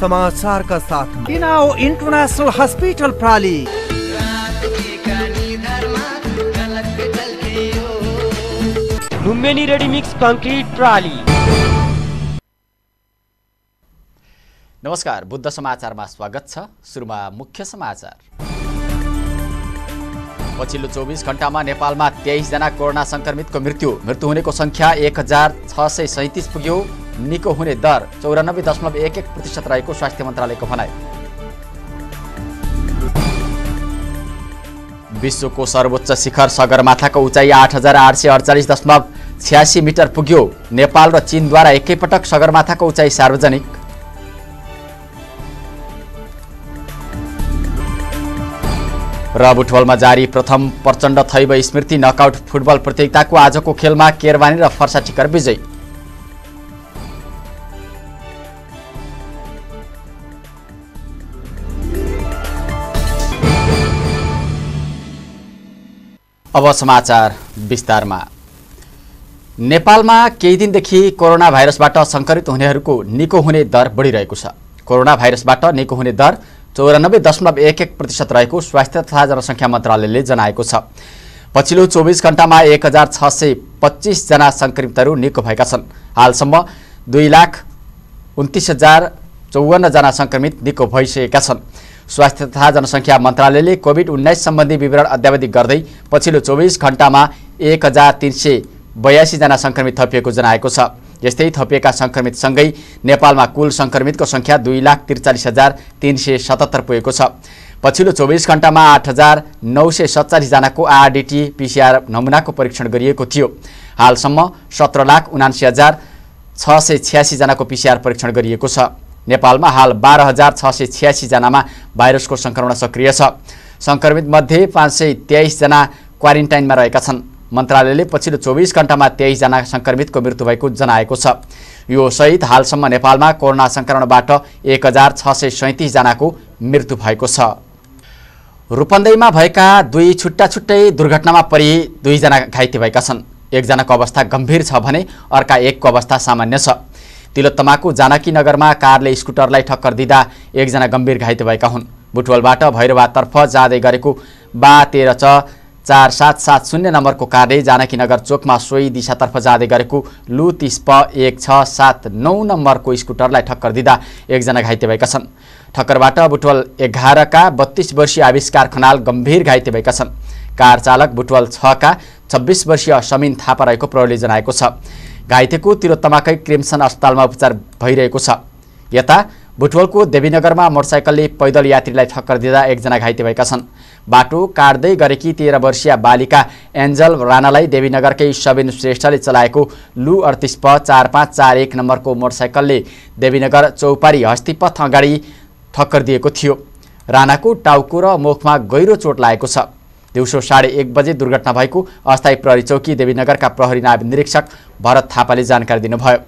समाचारका साथ इनाओ इन्टरनेसनल हस्पिटल प्राली लुम्बिनी रेडिमिक्स कङ्क्रिट प्राली नमस्कार बुद्ध समाचारमा स्वागत छ सुरुमा मुख्य समाचार पछिल्लो चौबिस घण्टामा नेपालमा तेइसजना कोरोना सङ्क्रमितको मृत्यु मृत्यु हुनेको सङ्ख्या एक हजार छ सय सैँतिस पुग्यो निको हुने दर चौरानब्बे दशमलव एक एक प्रतिशत रहेको स्वास्थ्य मन्त्रालयको भनाइ विश्वको सर्वोच्च शिखर सगरमाथाको उचाइ आठ हजार आठ सय अडचालिस दशमलव छ्यासी मिटर पुग्यो नेपाल र चीनद्वारा एकैपटक सगरमाथाको उचाइ सार्वजनिक र बुटबलमा जारी प्रथम प्रचण्ड थैव स्मृति नकआउट फुटबल प्रतियोगिताको आजको खेलमा केरवानी र फर्सा ठिकर विजयी अब समाचार विस्तारमा नेपालमा केही दिनदेखि कोरोना भाइरसबाट सङ्क्रमित हुनेहरूको निको हुने दर बढिरहेको छ कोरोना भाइरसबाट निको हुने दर चौरानब्बे दशमलव एक एक प्रतिशत रहेको स्वास्थ्य तथा जनसङ्ख्या मन्त्रालयले जनाएको छ पछिल्लो चौबिस घण्टामा एक हजार छ सय पच्चिसजना सङ्क्रमितहरू निको भएका छन् हालसम्म दुई लाख उन्तिस हजार चौवन्नजना सङ्क्रमित निको भइसकेका छन् स्वास्थ्य तथा जनसङ्ख्या मन्त्रालयले कोभिड उन्नाइस सम्बन्धी विवरण अद्यावधि गर्दै पछिल्लो चौबिस घन्टामा एक हजार तिन सय बयासीजना सङ्क्रमित थपिएको जनाएको छ यस्तै थपिएका सङ्क्रमितसँगै नेपालमा कुल सङ्क्रमितको सङ्ख्या दुई लाख त्रिचालिस हजार तिन सय सतहत्तर पुगेको छ पछिल्लो चौबिस घन्टामा आठ हजार नौ सय सत्तालिसजनाको आरडिटी पिसिआर नमुनाको परीक्षण गरिएको थियो हालसम्म सत्र लाख उनासी हजार छ सय छ्यासीजनाको पिसिआर परीक्षण गरिएको छ नेपालमा हाल बाह्र हजार छ सय छ्यासीजनामा भाइरसको सङ्क्रमण सक्रिय छ सङ्क्रमितमध्ये पाँच सय तेइसजना क्वारेन्टाइनमा रहेका छन् मन्त्रालयले पछिल्लो चौबिस घन्टामा तेइसजना सङ्क्रमितको मृत्यु भएको जनाएको छ यो सहित हालसम्म नेपालमा कोरोना सङ्क्रमणबाट एक हजार छ सय सैँतिसजनाको मृत्यु भएको छ रूपन्दैमा भएका दुई छुट्टा छुट्टै दुर्घटनामा परि दुईजना घाइते भएका छन् एकजनाको अवस्था गम्भीर छ भने अर्का एकको अवस्था सामान्य छ तिलोत्तमाको जानकी नगरमा कारले स्कुटरलाई ठक्कर दिँदा एकजना गम्भीर घाइते भएका हुन् बुटवलबाट भैरवातर्फ जाँदै गरेको बा तेह्र छ चार सात सात शून्य नम्बरको कारले जानकीनगर चोकमा सोही दिशातर्फ जाँदै गरेको लु तिस प एक छ सात नौ नम्बरको स्कुटरलाई ठक्कर दिँदा एकजना घाइते भएका छन् ठक्करबाट बुटवल एघारका बत्तिस वर्षीय आविष्कार खनाल गम्भीर घाइते भएका छन् कार चालक बुटवल छका छब्बिस वर्षीय समिन थापा रहेको प्रहरीले जनाएको छ घाइतेको तिरोत्तमाकै क्रिमसन अस्पतालमा उपचार भइरहेको छ यता बुटवलको देवीनगरमा मोटरसाइकलले पैदल यात्रीलाई ठक्कर दिँदा एकजना घाइते भएका छन् बाटो काट्दै गरेकी तेह्र वर्षीय बालिका एन्जल राणालाई देवीनगरकै सबिन श्रेष्ठले चलाएको लु अडतिस प चार पाँच चार एक नम्बरको मोटरसाइकलले देवीनगर चौपारी हस्तीपथ अगाडि ठक्कर दिएको थियो राणाको टाउको र मुखमा गहिरो चोट लागेको छ दिउँसो साढे एक बजे दुर्घटना भएको अस्थायी प्रहरी चौकी देवीनगरका प्रहरी नायब निरीक्षक भरत थापाले जानकारी दिनुभयो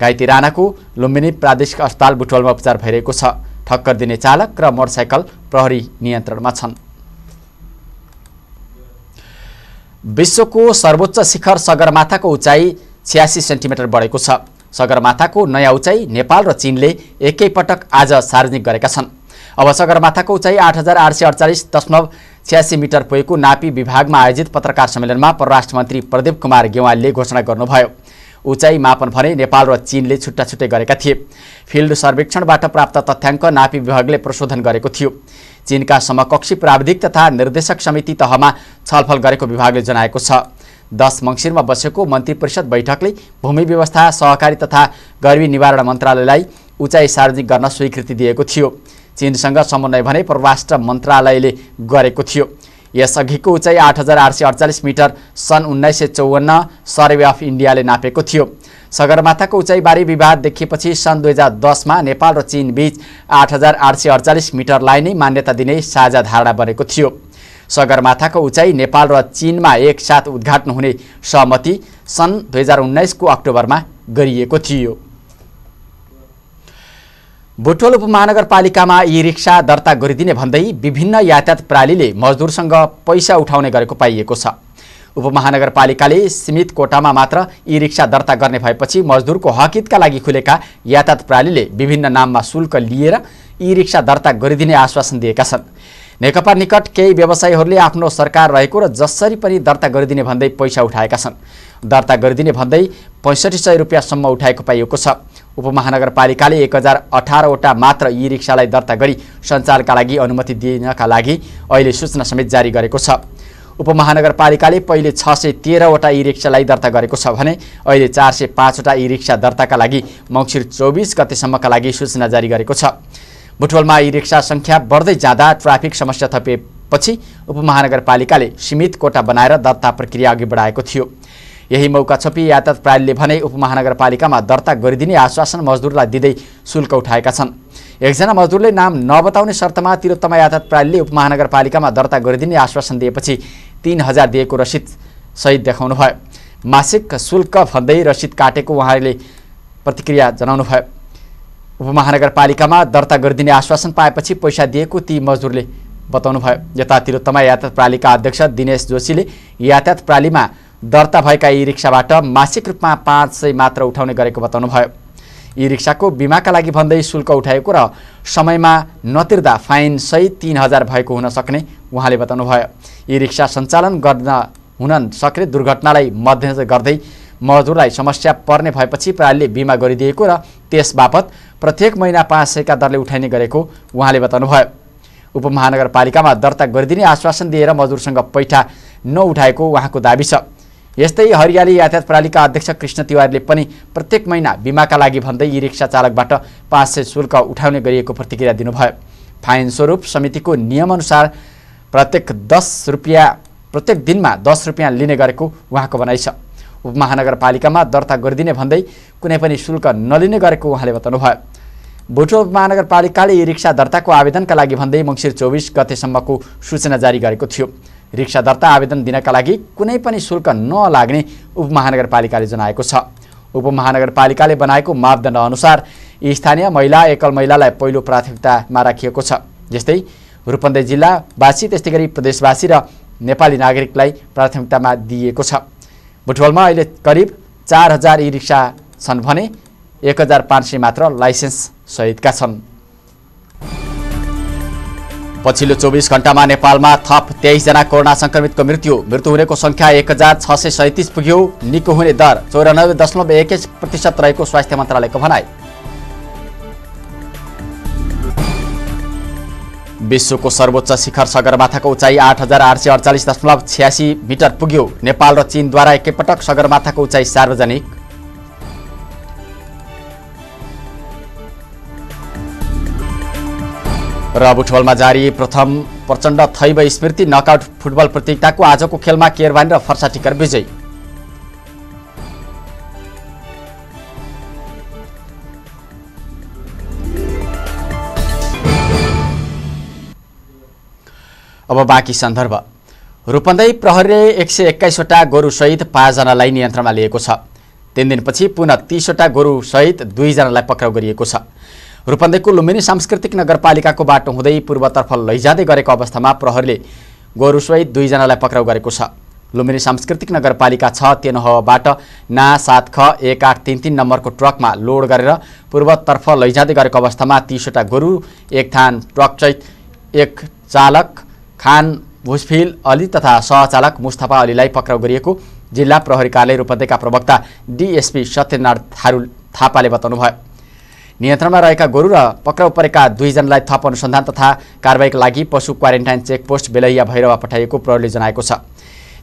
घाइते राणाको लुम्बिनी प्रादेशिक अस्पताल बुटवलमा उपचार भइरहेको छ ठक्कर दिने चालक र मोटरसाइकल प्रहरी नियन्त्रणमा छन् विश्वको सर्वोच्च शिखर सगरमाथाको उचाइ छ्यासी सेन्टिमिटर बढेको छ सगरमाथाको नयाँ उचाइ नेपाल र चीनले एकैपटक आज सार्वजनिक गरेका छन् अब सगरमाथाको उचाइ आठ हजार आठ सय अडचालिस दशमलव छ्यासी मिटर पुगेको नापी विभागमा आयोजित पत्रकार सम्मेलनमा परराष्ट्र मन्त्री प्रदीप कुमार गेवालले घोषणा गर्नुभयो उचाइ मापन भने नेपाल र चीनले छुट्टा छुट्टै गरेका थिए फिल्ड सर्वेक्षणबाट प्राप्त तथ्याङ्क नापी विभागले प्रशोधन गरेको थियो चीनका समकक्षी प्राविधिक तथा निर्देशक समिति तहमा छलफल गरेको विभागले जनाएको छ दस मङ्सिरमा बसेको मन्त्री परिषद बैठकले भूमि व्यवस्था सहकारी तथा गरिबी निवारण मन्त्रालयलाई उचाइ सार्वजनिक गर्न स्वीकृति दिएको थियो चीनसँग समन्वय भने परराष्ट्र मन्त्रालयले गरेको थियो यसअघिको उचाइ आठ हजार आठ सय अडचालिस मिटर सन् उन्नाइस सय चौवन्न सर्वे अफ इन्डियाले नापेको थियो सगरमाथाको उचाइबारे विवाद देखिएपछि सन् दुई हजार दसमा नेपाल र चीनबीच आठ हजार आठ सय अडचालिस मिटरलाई नै मान्यता दिने साझा धारणा बनेको थियो सगरमाथाको उचाइ नेपाल र चीनमा एकसाथ उद्घाटन हुने सहमति सन् दुई हजार उन्नाइसको अक्टोबरमा गरिएको थियो बुटोल उपमहानगरपालिकामा ई रिक्सा दर्ता गरिदिने भन्दै विभिन्न यातायात प्रणालीले मजदुरसँग पैसा उठाउने गरेको पाइएको छ उपमहानगरपालिकाले सीमित कोटामा मात्र ई रिक्सा दर्ता गर्ने भएपछि मजदुरको हकितका लागि खुलेका यातायात प्रणालीले विभिन्न नाममा शुल्क लिएर ई रिक्सा दर्ता गरिदिने आश्वासन दिएका छन् नेकपा निकट केही व्यवसायीहरूले आफ्नो सरकार रहेको र जसरी पनि दर्ता गरिदिने भन्दै पैसा उठाएका छन् दर्ता गरिदिने भन्दै पैँसठी सय रुपियाँसम्म उठाएको पाइएको छ उपमहानगरपालिकाले एक हजार अठारवटा मात्र ई रिक्सालाई दर्ता गरी सञ्चालका लागि अनुमति दिनका लागि अहिले सूचना समेत जारी गरेको छ उपमहानगरपालिकाले पहिले छ सय तेह्रवटा ई रिक्सालाई दर्ता गरेको छ भने अहिले चार सय पाँचवटा ई रिक्सा दर्ताका लागि मङ्सिर चौबिस गतेसम्मका लागि सूचना जारी गरेको छ बुटवलमा ई रिक्सा सङ्ख्या बढ्दै जाँदा ट्राफिक समस्या थपिएपछि उपमहानगरपालिकाले सीमित कोटा बनाएर दर्ता प्रक्रिया अघि बढाएको थियो यही मौका छपी यातायात प्रालीले भने उपमहानगरपालिकामा दर्ता गरिदिने आश्वासन मजदुरलाई दिँदै शुल्क उठाएका छन् एकजना मजदुरले नाम नबताउने शर्तमा तिरोत्तमा यातायात प्रालीले उपमहानगरपालिकामा दर्ता गरिदिने आश्वासन दिएपछि तिन हजार दिएको रसिद सहित देखाउनुभयो मासिक शुल्क भन्दै रसिद काटेको उहाँले प्रतिक्रिया जनाउनु भयो उपमहानगरपालिकामा दर्ता गरिदिने आश्वासन पाएपछि पैसा दिएको ती मजदुरले बताउनु भयो यता तिरोत्तमा यातायात प्रालीका अध्यक्ष दिनेश जोशीले यातायात प्रालीमा दर्ता भएका यी रिक्साबाट मासिक रूपमा पाँच सय मात्र उठाउने गरेको बताउनुभयो यी रिक्साको बिमाका लागि भन्दै शुल्क उठाएको र समयमा नतिर्दा फाइन सय तिन हजार भएको हुन सक्ने उहाँले बताउनुभयो यी रिक्सा सञ्चालन गर्न हुन सक्ने दुर्घटनालाई मध्यनजर गर्दै मजदुरलाई समस्या पर्ने भएपछि प्रायले बिमा गरिदिएको र त्यस बापत प्रत्येक महिना पाँच सयका दरले उठाइने गरेको उहाँले बताउनुभयो उपमहानगरपालिकामा दर्ता गरिदिने आश्वासन दिएर मजदुरसँग पैठा नउठाएको उहाँको दावी छ यस्तै हरियाली यातायात प्रणालीका अध्यक्ष कृष्ण तिवारीले पनि प्रत्येक महिना बिमाका लागि भन्दै ई रिक्सा चालकबाट पाँच सय शुल्क उठाउने गरिएको प्रतिक्रिया दिनुभयो फाइन स्वरूप समितिको नियमअनुसार प्रत्येक दस रुपियाँ प्रत्येक दिनमा दस रुपियाँ लिने गरेको उहाँको भनाइ छ उपमहानगरपालिकामा दर्ता गरिदिने भन्दै कुनै पनि शुल्क नलिने गरेको उहाँले बताउनुभयो भुटो उपमहानगरपालिकाले ई रिक्सा दर्ताको आवेदनका लागि भन्दै मङ्सिर चौबिस गतेसम्मको सूचना जारी गरेको थियो रिक्सा दर्ता आवेदन दिनका लागि कुनै पनि शुल्क नलाग्ने उपमहानगरपालिकाले जनाएको छ उपमहानगरपालिकाले बनाएको मापदण्ड अनुसार स्थानीय महिला एकल महिलालाई पहिलो प्राथमिकतामा राखिएको छ जस्तै रूपन्दे जिल्लावासी त्यस्तै गरी प्रदेशवासी र नेपाली नागरिकलाई प्राथमिकतामा दिइएको छ बुटवलमा अहिले करिब चार हजार ई रिक्सा छन् भने एक हजार पाँच सय मात्र लाइसेन्स सहितका छन् पछिल्लो चौबिस घण्टामा नेपालमा थप तेइसजना कोरोना संक्रमितको मृत्यु मृत्यु हुनेको संख्या एक हजार छ सय सैतिस पुग्यो निको हुने दर चौरानब्बे दशमलव एकैस प्रतिशत रहेको स्वास्थ्य मन्त्रालयको भनाई विश्वको सर्वोच्च शिखर सगरमाथाको उचाइ आठ हजार आठ सय अडचालिस दशमलव छ्यासी मिटर पुग्यो नेपाल र चीनद्वारा एकैपटक सगरमाथाको उचाइ सार्वजनिक र बुटबलमा जारी प्रथम प्रचण्ड थैव स्मृति नकआउट फुटबल प्रतियोगिताको आजको खेलमा केरबानी र फर्सा टिकर विजयी अब बाँकी सन्दर्भ रूपन्दै प्रहरीले एक सय एक्काइसवटा गोरुसहित पाँचजनालाई नियन्त्रणमा लिएको छ तिन दिनपछि पुनः तिसवटा गोरुसहित दुईजनालाई पक्राउ गरिएको छ रूपन्देहीको लुम्बिनी सांस्कृतिक नगरपालिकाको बाटो हुँदै पूर्वतर्फ लैजाँदै गरेको अवस्थामा प्रहरीले गोरुसहित दुईजनालाई पक्राउ गरेको छ लुम्बिनी सांस्कृतिक नगरपालिका छ तेनहबाट ना सात ख एक आठ तिन तिन नम्बरको ट्रकमा लोड गरेर पूर्वतर्फ लैजाँदै गरेको अवस्थामा तिसवटा गोरु एक थान ट्रकसहित एक चालक खान भुजफिल अली तथा सहचालक मुस्तफा अलीलाई पक्राउ गरिएको जिल्ला प्रहरी कार्यालय रूपन्देका प्रवक्ता डिएसपी सत्यनारायण थारू थापाले बताउनुभयो नियन्त्रणमा रहेका गोरु र पक्राउ परेका दुईजनालाई थप अनुसन्धान तथा कारवाहीका लागि पशु क्वारेन्टाइन चेकपोस्ट बेलैया भैरवा पठाइएको प्रहरीले जनाएको छ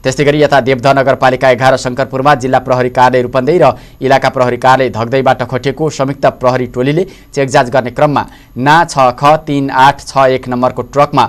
त्यस्तै गरी यता देवध नगरपालिका एघार शङ्करपुरमा जिल्ला प्रहरी कार्यालय रूपन्देही र इलाका प्रहरी कार्यालय धग्दैबाट खटिएको संयुक्त प्रहरी टोलीले चेकजाँच गर्ने क्रममा ना छ ख तिन आठ छ एक नम्बरको ट्रकमा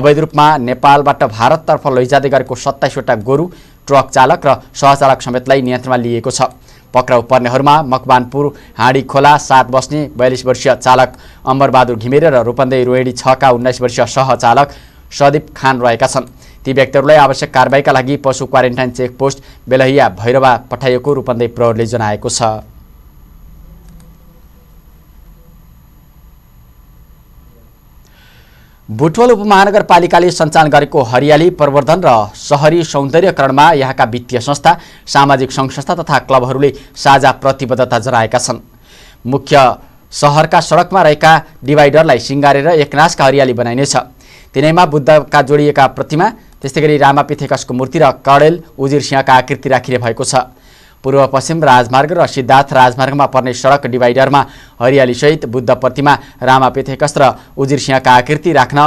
अवैध रूपमा नेपालबाट भारततर्फ लैजाँदै गरेको सत्ताइसवटा गोरु ट्रक चालक र सहचालक समेतलाई नियन्त्रणमा लिएको छ पक्राउ पर्नेहरूमा मकवानपुर हाँडी खोला सात बस्ने बयालिस वर्षीय चालक अम्बरबहादुर घिमिरे र रूपन्दै रोहिणी छका उन्नाइस वर्षीय सहचालक सदीप खान रहेका छन् ती व्यक्तिहरूलाई आवश्यक कारवाहीका लागि पशु क्वारेन्टाइन चेकपोस्ट बेलहिया भैरवा पठाइएको रूपन्दै प्रहरले जनाएको छ बुटवल उपमहानगरपालिकाले सञ्चालन गरेको हरियाली प्रवर्धन र सहरी सौन्दर्यकरणमा यहाँका वित्तीय संस्था सामाजिक सङ्घ संस्था तथा क्लबहरूले साझा प्रतिबद्धता जनाएका छन् मुख्य सहरका सडकमा रहेका डिभाइडरलाई सिँगारेर एकनाशका हरियाली बनाइनेछ तिनैमा बुद्धका जोडिएका प्रतिमा त्यस्तै गरी रामापिथेकसको मूर्ति र कडेल उजिर सिंहका आकृति राखिने भएको छ पूर्व पश्चिम राजमार्ग र सिद्धार्थ राजमार्गमा पर्ने सडक डिभाइडरमा हरियालीसहित बुद्ध प्रतिमा रामा पेथेकस र उजिर सिंहका आकृति राख्न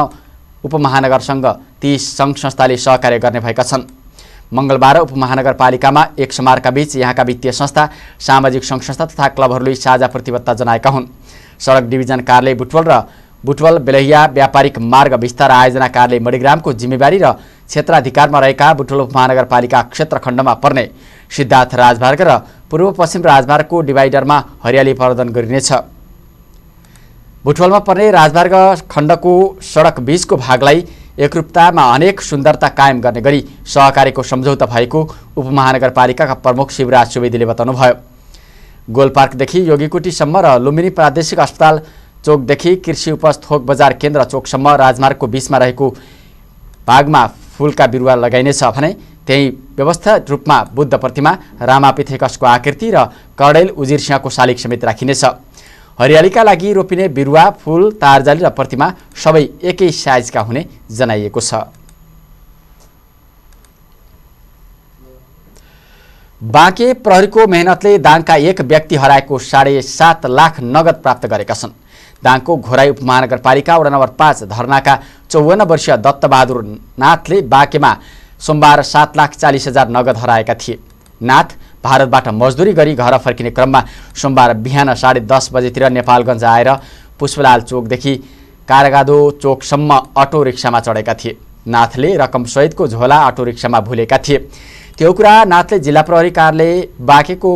उपमहानगरसँग ती सङ्घ संस्थाले सहकार्य गर्ने भएका छन् मङ्गलबार उपमहानगरपालिकामा एक समारका बीच यहाँका वित्तीय संस्था सामाजिक सङ्घ संस्था तथा क्लबहरूले साझा प्रतिबद्धता जनाएका हुन् सडक डिभिजन कार्यालय बुटवल र बुटवल बेलहिया व्यापारिक मार्ग विस्तार आयोजना कार्यालय मणिग्रामको जिम्मेवारी र क्षेत्राधिकारमा रहेका बुटवल उपमहानगरपालिका क्षेत्र खण्डमा पर्ने सिद्धार्थ राजमार्ग र पूर्व पश्चिम राजमार्गको डिभाइडरमा हरियाली प्रवर्धन गरिनेछ बुटवलमा पर्ने राजमार्ग खण्डको सडक बिचको भागलाई एकरूपतामा अनेक सुन्दरता कायम गर्ने गरी सहकारीको सम्झौता भएको उपमहानगरपालिकाका प्रमुख शिवराज सुवेदीले बताउनुभयो गोलपार्कदेखि योगीकुटीसम्म र लुम्बिनी प्रादेशिक अस्पताल चोकदेखि कृषि उपज थोक बजार केन्द्र चोकसम्म राजमार्गको बिचमा रहेको भागमा फुलका बिरुवा लगाइनेछ भने त्यही व्यवस्था रूपमा बुद्ध प्रतिमा रामापिथेकसको आकृति र कडेल उजिर सिंहको शालिक समेत राखिनेछ हरियालीका लागि रोपिने बिरुवा फुल तारजाली र प्रतिमा सबै एकै साइजका हुने जनाइएको छ बाँके प्रहरीको मेहनतले दाङका एक व्यक्ति हराएको साढे सात लाख नगद प्राप्त गरेका छन् दाङको घोराई उपमहानगरपालिका वडा नम्बर पाँच धर्नाका चौवन्न वर्षीय दत्तबहादुर नाथले बाँकेमा सोमबार सात लाख चालिस हजार नगद हराएका थिए नाथ भारतबाट मजदुरी गरी घर फर्किने क्रममा सोमबार बिहान साढे दस बजेतिर नेपालगञ्ज आएर पुष्पलाल चोकदेखि कारगादो चोकसम्म अटो रिक्सामा चढेका थिए नाथले रकमसहितको झोला अटो रिक्सामा भुलेका थिए त्यो कुरा नाथले जिल्ला प्रहरी कार्यालय बाँकेको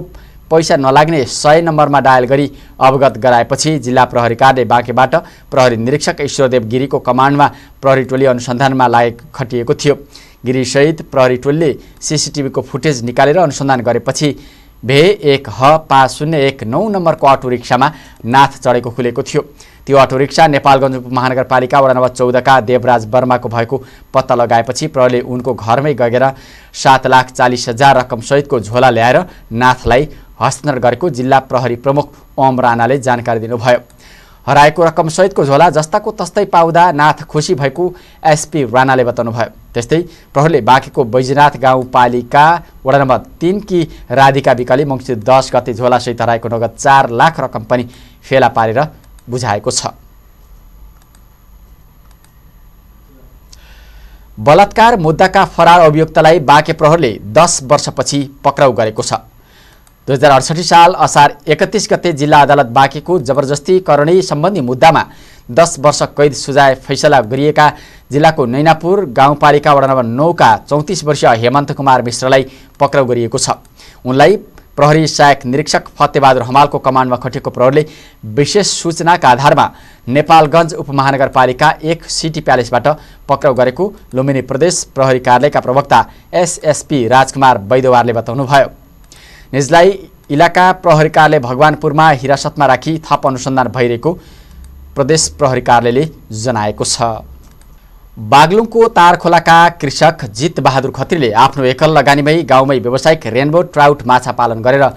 पैसा नलाग्ने सय नम्बरमा डायल गरी अवगत गराएपछि जिल्ला प्रहरी कार्य बाँकेबाट प्रहरी निरीक्षक ईश्वरदेव गिरीको कमान्डमा प्रहरी टोली अनुसन्धानमा लागेको खटिएको थियो गिरीसहित प्रहरी टोलीले सिसिटिभीको फुटेज निकालेर अनुसन्धान गरेपछि भे एक ह पाँच शून्य एक नौ नम्बरको अटो रिक्सामा नाथ चढेको खुलेको थियो त्यो अटो रिक्सा नेपालगञ्ज उपमहानगरपालिका वडा नम्बर चौधका देवराज वर्माको भएको पत्ता लगाएपछि प्रहरीले उनको घरमै गएर सात लाख चालिस हजार रकमसहितको झोला ल्याएर नाथलाई हस्तान्तरण गरेको जिल्ला प्रहरी प्रमुख ओम राणाले जानकारी दिनुभयो हराएको रकमसहितको झोला जस्ताको तस्तै पाउँदा नाथ खुसी भएको एसपी राणाले बताउनुभयो त्यस्तै प्रहरीले बाँकेको बैजनाथ गाउँपालिका वडा नम्बर तिनकी राधिका विकाली मङ्सिर दस गते झोलासहित हराएको नगद चार लाख रकम पनि फेला पारेर बुझाएको छ बलात्कार मुद्दाका फरार अभियुक्तलाई बाँके प्रहरले दस वर्षपछि पक्राउ गरेको छ दुई हजार अडसठी साल असार एकतिस गते जिल्ला अदालत बाँकीको जबरजस्तीकरणी सम्बन्धी मुद्दामा दस वर्ष कैद सुझाए फैसला गरिएका जिल्लाको नैनापुर गाउँपालिका वडा नम्बर नौका चौतिस वर्षीय हेमन्त कुमार मिश्रलाई पक्राउ गरिएको छ उनलाई प्रहरी सहायक निरीक्षक फतेबहादुर हमालको कमान्डमा खटिएको प्रहरीले विशेष सूचनाका आधारमा नेपालगञ्ज उपमहानगरपालिका एक सिटी प्यालेसबाट पक्राउ गरेको लुम्बिनी प्रदेश प्रहरी कार्यालयका प्रवक्ता एसएसपी राजकुमार वैद्यवारले बताउनुभयो निजलाई इलाका प्रहरी कार्यालय भगवानपुरमा हिरासतमा राखी थप अनुसन्धान भइरहेको प्रदेश प्रहरी कार्यालयले जनाएको छ बागलुङको तारखोलाका कृषक जित बहादुर खत्रीले आफ्नो एकल लगानीमै गाउँमै व्यावसायिक रेनबो ट्राउट माछा पालन गरेर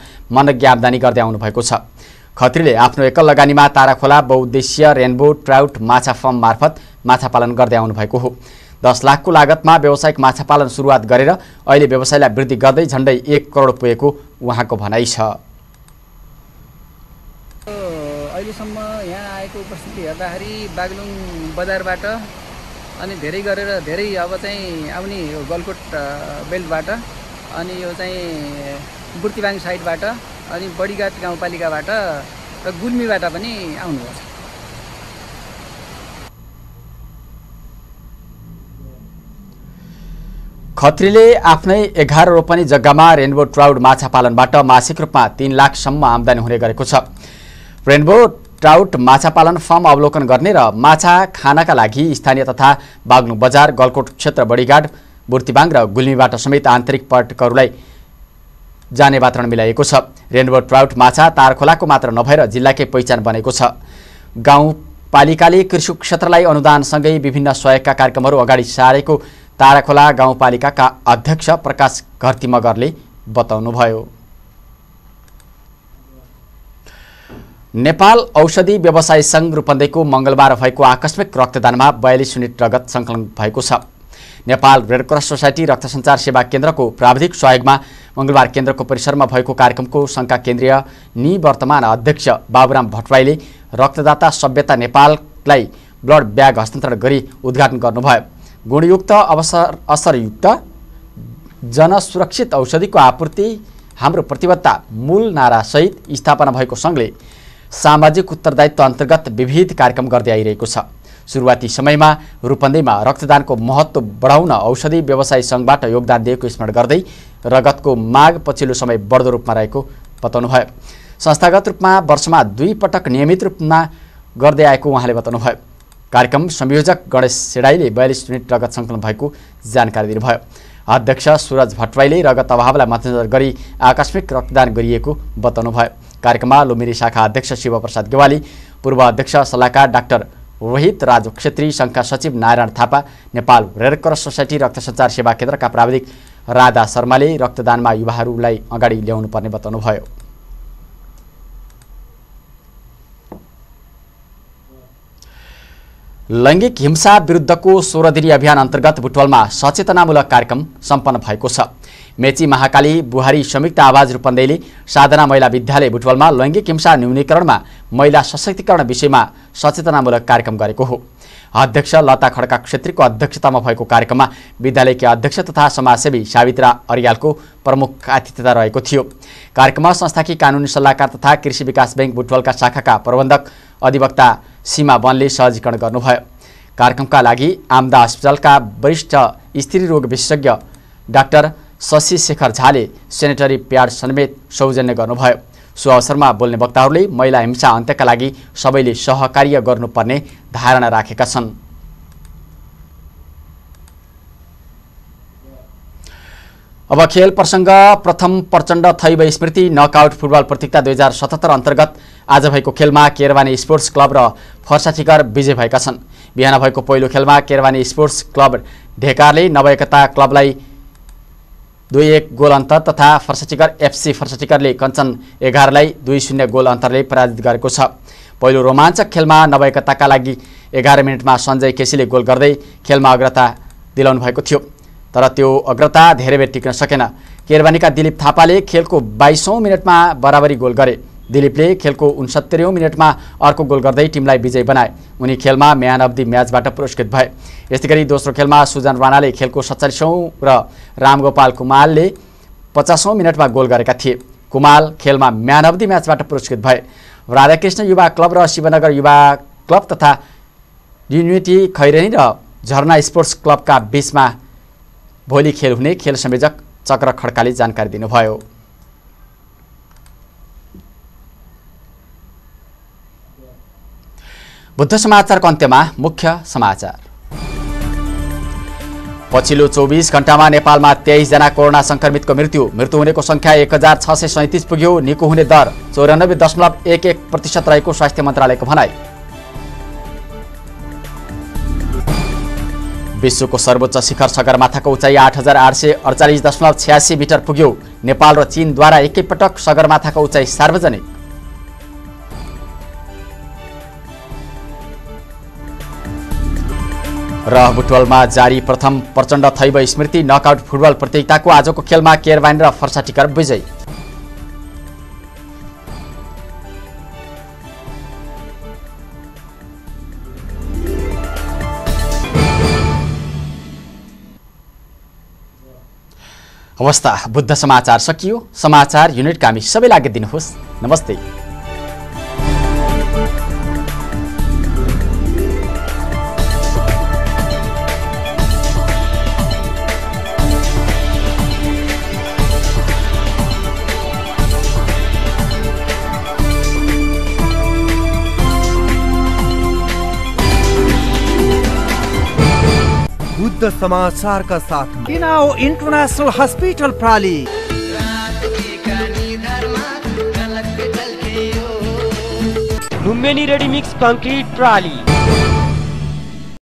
मनज्ञ आम्दानी गर्दै आउनुभएको छ खत्रीले आफ्नो एकल लगानीमा ताराखोला बहुद्देश्य रेनबो ट्राउट माछा फर्म मार्फत माछा पालन गर्दै आउनुभएको हो दस लाखको लागतमा व्यावसायिक माछा पालन सुरुवात गरेर अहिले व्यवसायलाई वृद्धि गर्दै झन्डै एक करोड पुगेको उहाँको भनाइ छ अहिलेसम्म यहाँ आएको उपस्थिति हेर्दाखेरि बागलुङ बजारबाट अनि धेरै गरेर धेरै अब चाहिँ आउने यो गलकोट बेल्टबाट अनि यो चाहिँ बुर्तिबाङ साइडबाट अनि बडीघाट गाउँपालिकाबाट र गुल्मीबाट पनि आउनुभएको छ खत्रीले आफ्नै एघार रोपनी जग्गामा रेनबो ट्राउड माछा पालनबाट मासिक रूपमा तिन लाखसम्म आमदानी हुने गरेको छ रेनबो ट्राउट माछा पालन फर्म अवलोकन गर्ने र माछा खानाका लागि स्थानीय तथा बाग्लु बजार गलकोट क्षेत्र बडीघाट बुर्तिबाङ र गुल्मीबाट समेत आन्तरिक पर्यटकहरूलाई जाने वातावरण मिलाइएको छ रेनबो ट्राउट माछा तारखोलाको मात्र नभएर जिल्लाकै पहिचान बनेको छ गाउँपालिकाले कृषि क्षेत्रलाई अनुदानसँगै विभिन्न सहयोगका कार्यक्रमहरू अगाडि सारेको ताराखोला गाउँपालिकाका अध्यक्ष प्रकाश मगरले बताउनुभयो नेपाल औषधि व्यवसाय सङ्घ रूपन्देहीको मङ्गलबार भएको आकस्मिक रक्तदानमा बयालिस युनिट रगत सङ्कलन भएको छ नेपाल रेडक्रस सोसाइटी रक्त सञ्चार सेवा केन्द्रको प्राविधिक सहयोगमा मङ्गलबार केन्द्रको परिसरमा भएको कार्यक्रमको सङ्घका केन्द्रीय निवर्तमान अध्यक्ष बाबुराम भट्टराईले रक्तदाता सभ्यता नेपाललाई ब्लड ब्याग हस्तान्तरण गरी उद्घाटन गर्नुभयो गुणयुक्त अवसर असरयुक्त जनसुरक्षित औषधिको आपूर्ति हाम्रो प्रतिबद्धता मूल नारासहित स्थापना भएको सङ्घले सामाजिक उत्तरदायित्व अन्तर्गत विविध कार्यक्रम गर्दै आइरहेको छ सुरुवाती समयमा रूपन्देहीमा रक्तदानको महत्त्व बढाउन औषधि व्यवसाय सङ्घबाट योगदान दिएको स्मरण गर्दै रगतको माग पछिल्लो समय बढ्दो रूपमा रहेको बताउनुभयो संस्थागत रूपमा वर्षमा दुई पटक नियमित रूपमा गर्दै आएको उहाँले बताउनुभयो कार्यक्रम संयोजक गणेश सेडाईले बयालिस युनिट रगत सङ्कलन भएको जानकारी दिनुभयो अध्यक्ष सुरज भट्टराईले रगत अभावलाई मध्यनजर गरी आकस्मिक रक्तदान गरिएको बताउनुभयो कार्यक्रममा लुम्बिनी शाखा अध्यक्ष शिवप्रसाद गेवाली पूर्व अध्यक्ष सल्लाहकार डाक्टर रोहित राजु क्षेत्री सङ्घका सचिव Narayan Thapa Nepal red cross cross society सञ्चार सेवा केन्द्रका प्राविधिक राधा शर्माले रक्तदानमा युवाहरूलाई अगाडि ल्याउनुपर्ने बताउनुभयो लैङ्गिक हिंसा विरुद्धको सोह्र दिने अभियान अन्तर्गत बुटवलमा सचेतनामूलक कार्यक्रम सम्पन्न भएको छ मेची महाकाली बुहारी संयुक्त आवाज रूपन्देहीले साधना महिला विद्यालय बुटवलमा लैङ्गिक हिंसा न्यूनीकरणमा महिला सशक्तिकरण विषयमा सचेतनामूलक कार्यक्रम गरेको हो अध्यक्ष लता खड्का क्षेत्रीको अध्यक्षतामा भएको कार्यक्रममा विद्यालयकी अध्यक्ष तथा समाजसेवी सावित्रा अर्यालको प्रमुख आतिथ्यता रहेको थियो कार्यक्रममा संस्थाकी कानुनी सल्लाहकार तथा कृषि विकास ब्याङ्क बुटवलका शाखाका प्रबन्धक अधिवक्ता सीमा वनले सहजीकरण गर्नुभयो कार्यक्रमका लागि आम्दा अस्पतालका वरिष्ठ स्त्री रोग विशेषज्ञ डाक्टर शशि शेखर झाले सेनेटरी प्याड समेत सौजन्य गर्नुभयो सो अवसरमा बोल्ने वक्ताहरूले महिला हिंसा अन्त्यका लागि सबैले सहकार्य गर्नुपर्ने धारणा राखेका छन् अब खेल प्रसङ्ग प्रथम प्रचण्ड थैव स्मृति नकआउट फुटबल प्रतियोगिता दुई हजार सतहत्तर अन्तर्गत आज भएको खेलमा केरवानी स्पोर्ट्स क्लब र फर्सा विजय भएका छन् बिहान भएको पहिलो खेलमा केरवानी स्पोर्ट्स क्लब ढेकारले नवएकता क्लबलाई दुई एक गोल अन्तर तथा फर्साटिकर एफसी फर्साटिकरले कञ्चन एघारलाई दुई शून्य गोल अन्तरले पराजित गरेको छ पहिलो रोमाञ्चक खेलमा नवएकताका लागि एघार मिनटमा सञ्जय केसीले गोल गर्दै खेलमा अग्रता दिलाउनु भएको थियो तर त्यो अग्रता धेरै बेर टिक्न सकेन केरबानीका दिलीप थापाले खेलको बाइसौँ मिनटमा बराबरी गोल गरे दिलीपले खेलको उन्सत्तरीौँ मिनटमा अर्को गोल गर्दै टिमलाई विजय बनाए उनी खेलमा म्यान अफ दि म्याचबाट पुरस्कृत भए यस्तै गरी दोस्रो खेलमा सुजन राणाले खेलको सत्तालिसौँ र रामगोपाल कुमालले पचासौँ मिनटमा गोल गरेका थिए कुमाल खेलमा म्यान अफ दि म्याचबाट पुरस्कृत भए राधाकृष्ण युवा क्लब र शिवनगर युवा क्लब तथा युनिटी खैरेनी र झरना स्पोर्ट्स क्लबका बिचमा भोलि खेल हुने खेल संयोजक चक्र खड्काले जानकारी दिनुभयो बुद्ध समाचारको अन्त्यमा मुख्य समाचार पछिल्लो चौबिस घण्टामा नेपालमा तेइसजना कोरोना संक्रमितको मृत्यु मृत्यु हुनेको संख्या एक हजार छ सय सैँतिस पुग्यो निको हुने दर चौरानब्बे दशमलव एक एक प्रतिशत रहेको स्वास्थ्य मन्त्रालयको भनाई विश्वको सर्वोच्च शिखर सगरमाथाको उचाइ आठ हजार आठ सय अडचालिस दशमलव छ्यासी मिटर पुग्यो नेपाल र चीनद्वारा एकैपटक सगरमाथाको उचाइ सार्वजनिक र बुटवलमा जारी प्रथम प्रचण्ड थैव स्मृति नकआउट फुटबल प्रतियोगिताको आजको खेलमा केयरबाइन र फर्सा टिकर विजयी अवस्था बुद्ध समाचार सकियो समाचार युनिटका हामी सबैलाई आज्ञा दिनुहोस् नमस्ते शुद्ध समाचार का साथ इंटरनेशनल हॉस्पिटल प्राली लुम्बिनी रेडी मिक्स कंक्रीट प्राली